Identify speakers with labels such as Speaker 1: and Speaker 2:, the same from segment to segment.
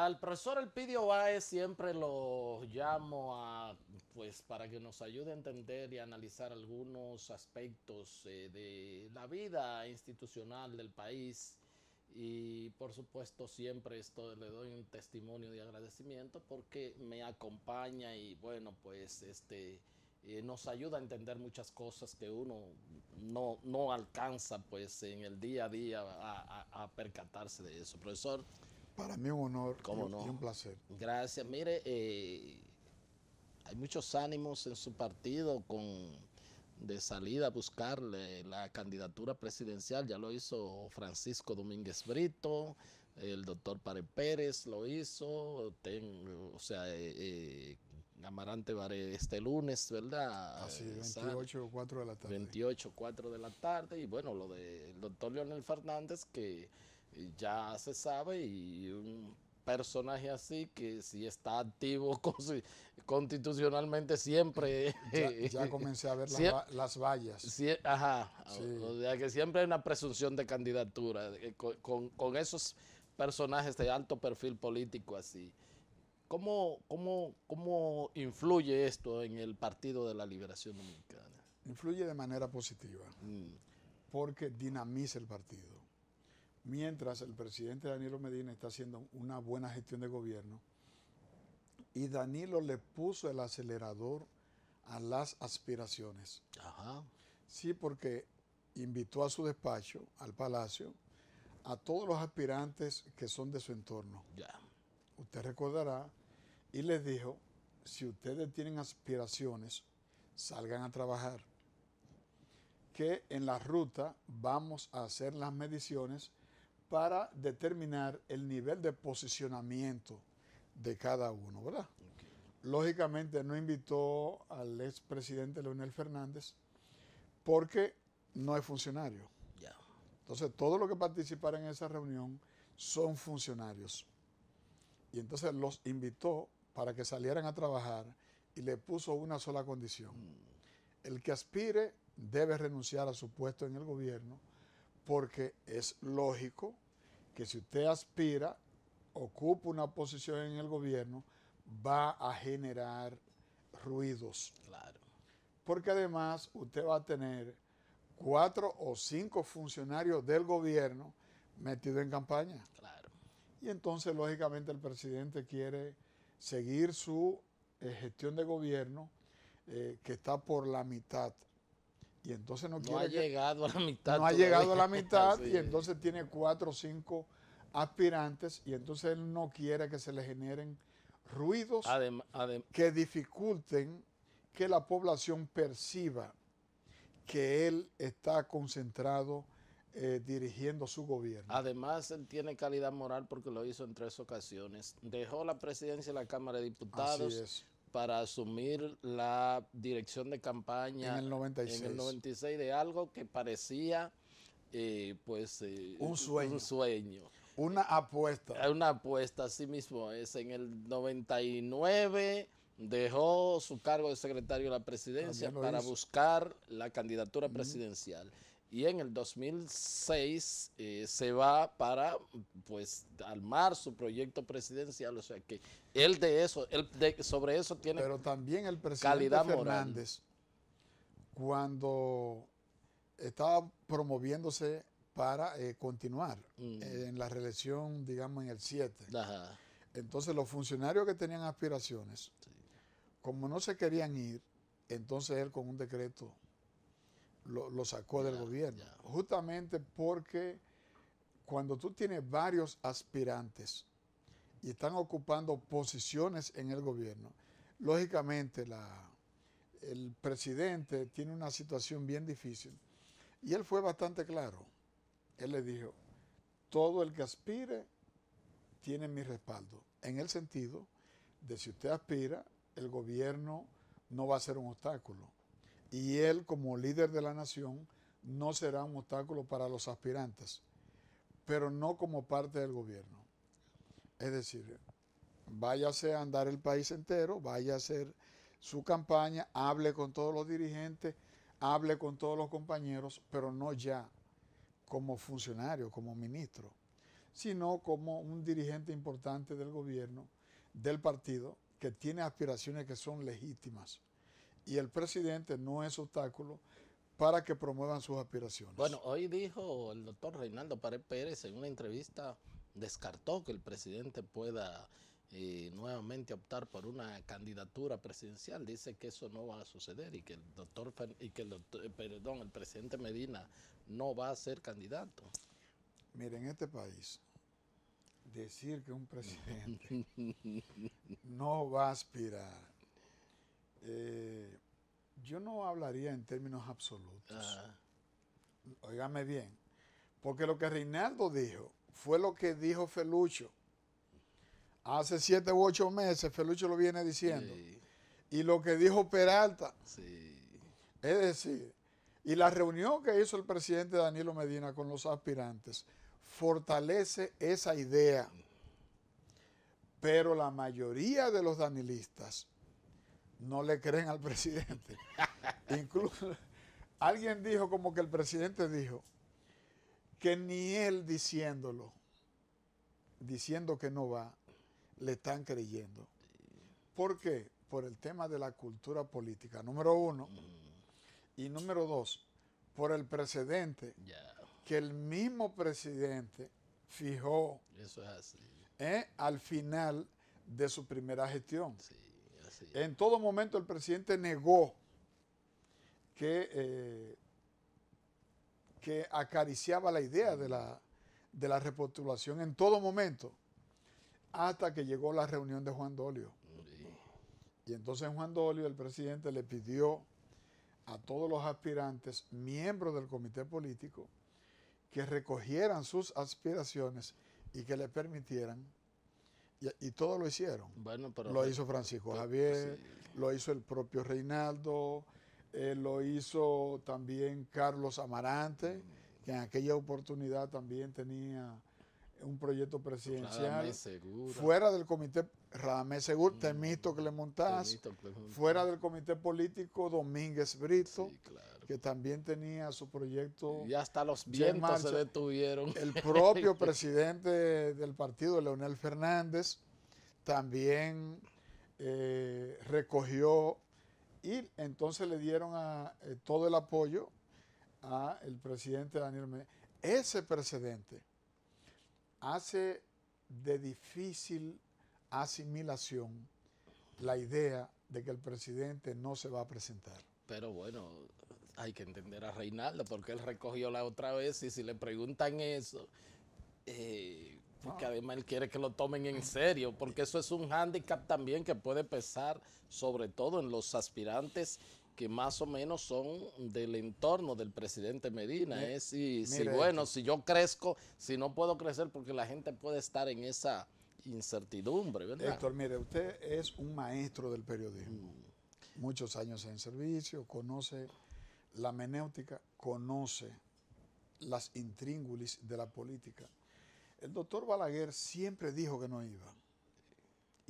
Speaker 1: Al profesor Elpidio Baez siempre lo llamo a, pues, para que nos ayude a entender y analizar algunos aspectos eh, de la vida institucional del país. Y por supuesto siempre esto le doy un testimonio de agradecimiento porque me acompaña y bueno, pues este eh, nos ayuda a entender muchas cosas que uno no, alcanza pues en el día a día a, a percatarse de eso. Profesor,
Speaker 2: para mí un honor y, un placer.
Speaker 1: Gracias. Mire, eh, hay muchos ánimos en su partido con de salida a buscarle la candidatura presidencial. Ya lo hizo Francisco Domínguez Brito, el doctor Pare Pérez lo hizo, o sea, eh, eh, Amarante Baré este lunes, ¿verdad? Así, 28, 4 de la tarde. 28, 4 de la tarde. Y bueno, lo del doctor Leonel Fernández, que ya se sabe y un personaje así que si está activo constitucionalmente siempre... Ya, comencé a ver las, vallas. ajá, que siempre hay una presunción de candidatura con, esos personajes de alto perfil político así. ¿Cómo, ¿Cómo, cómo, influye esto en el Partido de la Liberación Dominicana?
Speaker 2: Influye de manera positiva, mm. porque dinamiza el partido mientras el presidente Danilo Medina está haciendo una buena gestión de gobierno y Danilo le puso el acelerador a las aspiraciones. Sí, porque invitó a su despacho, al palacio, a todos los aspirantes que son de su entorno. Ya. Usted recordará y les dijo, si ustedes tienen aspiraciones, salgan a trabajar. Que en la ruta vamos a hacer las mediciones para determinar el nivel de posicionamiento de cada uno, ¿verdad? Lógicamente no invitó al expresidente Leonel Fernández porque no es funcionario. Entonces, todos los que participaron en esa reunión son funcionarios. Y entonces los invitó para que salieran a trabajar y le puso una sola condición. Mm. El que aspire debe renunciar a su puesto en el gobierno porque es lógico que si usted aspira, ocupa una posición en el gobierno, va a generar ruidos. Claro. Porque además usted va a tener cuatro o cinco funcionarios del gobierno metidos en campaña. Claro. Y entonces, lógicamente, el presidente quiere seguir su eh, gestión de gobierno, eh, que está por la mitad y entonces no, quiere. No ha llegado a la mitad. No ha llegado la mitad y ah, entonces tiene cuatro o cinco aspirantes y entonces él no quiere que se le generen ruidos que dificulten que la población perciba que él está concentrado eh, dirigiendo su gobierno.
Speaker 1: Además, él tiene calidad moral porque lo hizo en tres ocasiones. Dejó la presidencia de la Cámara de Diputados, para asumir la dirección de campaña en el 96, 96 de algo que parecía eh, pues eh, un, sueño. sueño. Una apuesta. Eh, una apuesta, así mismo es. En el 99 dejó su cargo de secretario de la presidencia para buscar la candidatura presidencial y en el 2006 eh, se va para pues armar su proyecto presidencial, o sea que él de eso, él de, sobre eso tiene Pero también el presidente Fernández
Speaker 2: cuando estaba promoviéndose para eh, continuar mm. eh, en la reelección, digamos en el 7. Entonces los funcionarios que tenían aspiraciones, como no se querían ir, entonces él con un decreto lo, sacó del gobierno. Justamente porque cuando tú tienes varios aspirantes y están ocupando posiciones en el gobierno, lógicamente la, el presidente tiene una situación bien difícil. Y él fue bastante claro. Él le dijo, todo el que aspire tiene mi respaldo. En el sentido de si usted aspira, el gobierno no va a ser un obstáculo y él como líder de la nación no será un obstáculo para los aspirantes, pero no como parte del gobierno. Es decir, váyase a andar el país entero, vaya a hacer su campaña, hable con todos los dirigentes, hable con todos los compañeros, pero no ya como funcionario, como ministro, sino como un dirigente importante del gobierno, del partido, que tiene aspiraciones que son legítimas y el presidente no es obstáculo para que promuevan sus aspiraciones. Bueno,
Speaker 1: hoy dijo el doctor Reinaldo Pared Pérez en una entrevista, descartó que el presidente pueda eh, nuevamente optar por una candidatura presidencial. Dice que eso no va a suceder y que el doctor, y que eh, perdón, el presidente Medina no va a ser candidato.
Speaker 2: Miren, en este país, decir que un presidente no va a aspirar eh, yo no hablaría en términos absolutos. bien, porque lo que Reinaldo dijo fue lo que dijo Felucho. Hace siete u ocho meses Felucho lo viene diciendo. Y lo que dijo Peralta. Es decir, y la reunión que hizo el presidente Danilo Medina con los aspirantes fortalece esa idea. Pero la mayoría de los danilistas no le creen al presidente. Incluso alguien dijo como que el presidente dijo que ni él diciéndolo, diciendo que no va, le están creyendo. ¿Por qué? Por el tema de la cultura política, número uno. Y número dos, por el precedente que el mismo presidente fijó ¿eh? al final de su primera gestión. Sí. En todo momento el presidente negó que, eh, acariciaba la idea de la, repostulación en todo momento, hasta que llegó la reunión de Juan Dolio. Y entonces Juan Dolio, el presidente, le pidió a todos los aspirantes, miembros del comité político, que recogieran sus aspiraciones y que le permitieran y, todo lo hicieron.
Speaker 1: Bueno, lo hizo
Speaker 2: Francisco pues, Javier, pues lo hizo el propio Reinaldo, eh, lo hizo también Carlos Amarante, mm. que en aquella oportunidad también tenía un proyecto presidencial fuera del comité Radamés Segur, que le Clemontaz, fuera del comité político Domínguez Brito, que también tenía su proyecto. Y hasta los vientos se
Speaker 1: detuvieron. El propio
Speaker 2: presidente del partido, Leonel Fernández, también eh, recogió y entonces le dieron a, eh, todo el apoyo al presidente Daniel Medina. Ese precedente hace de difícil asimilación la idea de que el presidente no se va a
Speaker 1: presentar. Pero bueno, hay que entender a Reinaldo, porque él recogió la otra vez y si le preguntan eso, eh, porque ah. además él quiere que lo tomen en serio, porque eso es un hándicap también que puede pesar sobre todo en los aspirantes que más o menos son del entorno del presidente Medina. es ¿eh? si, si bueno, si yo crezco, si no puedo crecer, porque la gente puede estar en esa incertidumbre, ¿verdad? Héctor,
Speaker 2: mire, usted es un maestro del periodismo. Mm. Muchos años en servicio, conoce la menéutica, conoce las intríngulis de la política. El doctor Balaguer siempre dijo que no iba.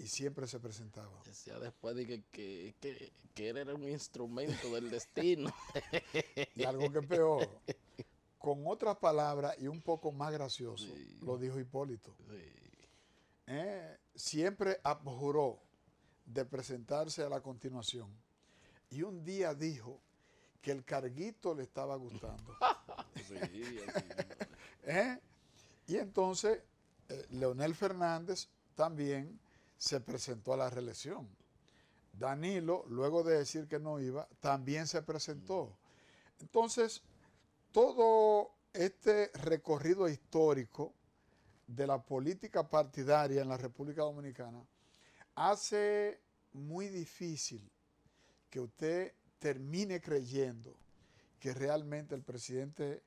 Speaker 2: Y siempre se presentaba.
Speaker 1: Decía después de que, que, era un instrumento del destino. y algo que peor, con otras
Speaker 2: palabras y un poco más gracioso, lo dijo Hipólito. Eh, siempre abjuró de presentarse a la continuación. Y un día dijo que el carguito le estaba gustando. ¿Eh? Y entonces, eh, Leonel Fernández también se presentó a la reelección. Danilo, luego de decir que no iba, también se presentó. Entonces, todo este recorrido histórico de la política partidaria en la República Dominicana hace muy difícil que usted termine creyendo que realmente el presidente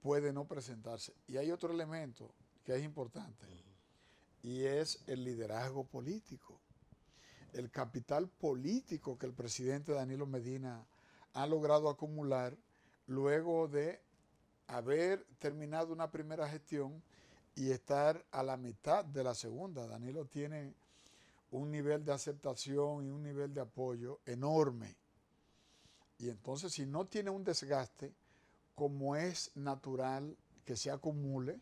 Speaker 2: puede no presentarse. Y hay otro elemento que es importante y es el liderazgo político, el capital político que el presidente Danilo Medina ha logrado acumular luego de haber terminado una primera gestión y estar a la mitad de la segunda. Danilo tiene un nivel de aceptación y un nivel de apoyo enorme. Y entonces si no tiene un desgaste, como es natural que se acumule,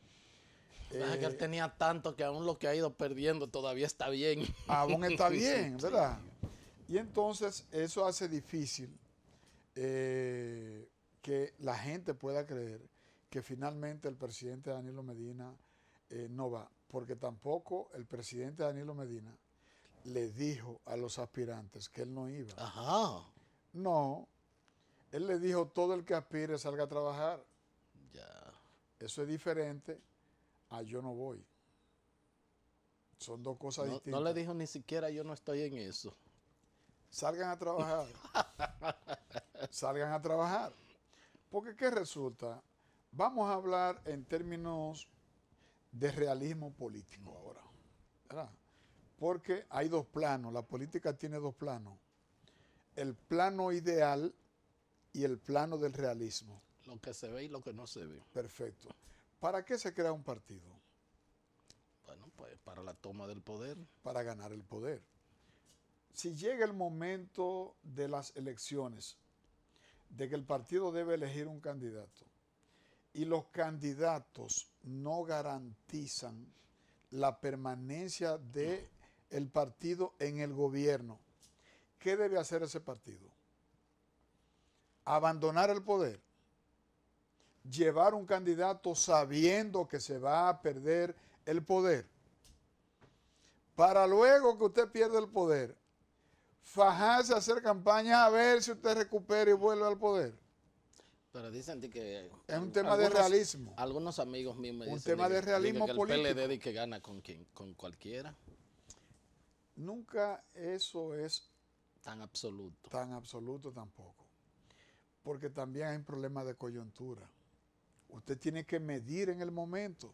Speaker 1: Ah, que él eh, tenía tanto que aún lo que ha ido perdiendo todavía está bien. Aún está bien, ¿verdad? Y entonces eso
Speaker 2: hace difícil eh, que la gente pueda creer que finalmente el presidente Danilo Medina eh, no va, porque tampoco el presidente Danilo Medina le dijo a los aspirantes que él no iba. Ajá. No, él le dijo todo el que aspire salga a trabajar. Ya. Eso es diferente a ah, yo no voy. Son dos cosas distintas. No le dijo
Speaker 1: ni siquiera yo no estoy en eso. Salgan a trabajar. Salgan a trabajar. Porque ¿qué resulta? Vamos a hablar
Speaker 2: en términos de realismo político mm. ahora. Porque hay dos planos, la política tiene dos planos. El plano ideal y el plano del realismo. Lo
Speaker 1: que se ve y lo que no se ve. Perfecto. ¿Para qué se crea un partido? Bueno, pues para la toma del poder.
Speaker 2: Para ganar el poder. Si llega el momento de las elecciones, de que el partido debe elegir un candidato, y los candidatos no garantizan la permanencia del partido en el gobierno, ¿qué debe hacer ese partido? Abandonar el poder llevar un candidato sabiendo que se va a perder el poder. Para luego que usted pierda el poder, fajarse a hacer campaña a ver si usted
Speaker 1: recupera y vuelve al poder. Pero dicen que... Es un tema de realismo. Algunos amigos míos me dicen... Un tema de, realismo que, el y que gana con, quien, con cualquiera.
Speaker 2: Nunca eso es... Tan absoluto. Tan absoluto tampoco. Porque también hay un problema de coyuntura. Usted tiene que medir en el momento.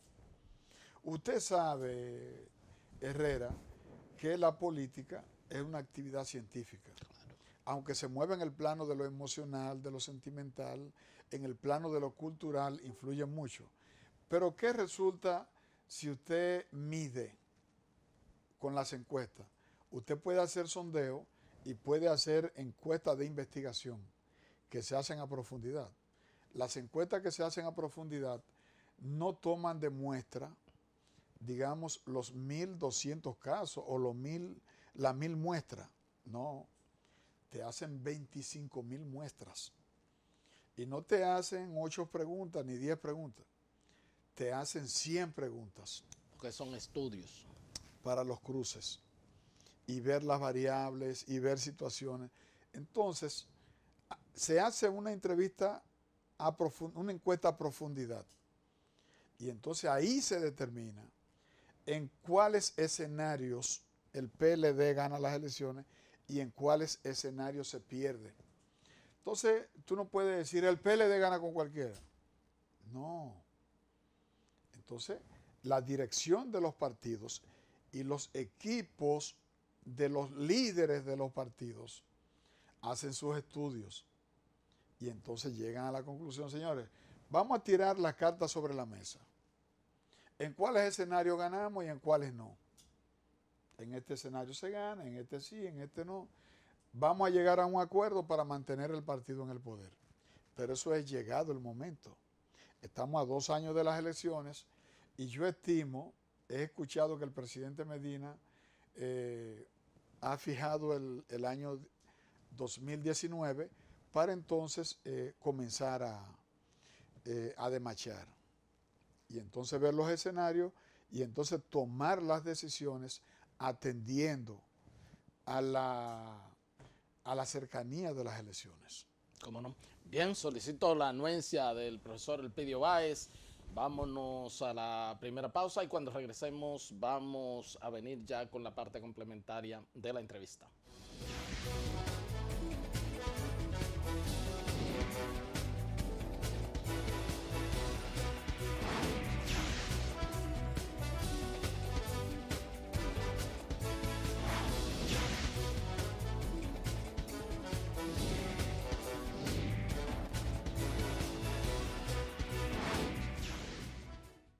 Speaker 2: Usted sabe, Herrera, que la política es una actividad científica. Aunque se mueve en el plano de lo emocional, de lo sentimental, en el plano de lo cultural, influye mucho. Pero ¿qué resulta si usted mide con las encuestas? Usted puede hacer sondeo y puede hacer encuestas de investigación que se hacen a profundidad las encuestas que se hacen a profundidad no toman de muestra, digamos, los 1.200 casos o los mil, las 1.000 muestras. No, te hacen 25.000 muestras. Y no te hacen 8 preguntas ni 10 preguntas. Te hacen 100 preguntas. Porque son estudios. Para los cruces. Y ver las variables y ver situaciones. Entonces, se hace una entrevista una encuesta a profundidad. Y entonces ahí se determina en cuáles escenarios el PLD gana las elecciones y en cuáles escenarios se pierde. Entonces, tú no puedes decir el PLD gana con cualquiera. No. Entonces, la dirección de los partidos y los equipos de los líderes de los partidos hacen sus estudios y entonces llegan a la conclusión, señores, vamos a tirar las cartas sobre la mesa. ¿En cuáles escenarios ganamos y en cuáles no? En este escenario se gana, en este sí, en este no. Vamos a llegar a un acuerdo para mantener el partido en el poder. Pero eso es llegado el momento. Estamos a dos años de las elecciones y yo estimo, he escuchado que el presidente Medina eh, ha fijado el año 2019 para entonces eh, comenzar a, eh, demachar y entonces ver los escenarios y entonces tomar las decisiones
Speaker 1: atendiendo a la,
Speaker 2: a la cercanía de las elecciones.
Speaker 1: ¿Cómo no? Bien, solicito la anuencia del profesor Elpidio Báez. Vámonos a la primera pausa y cuando regresemos vamos a venir ya con la parte complementaria de la entrevista.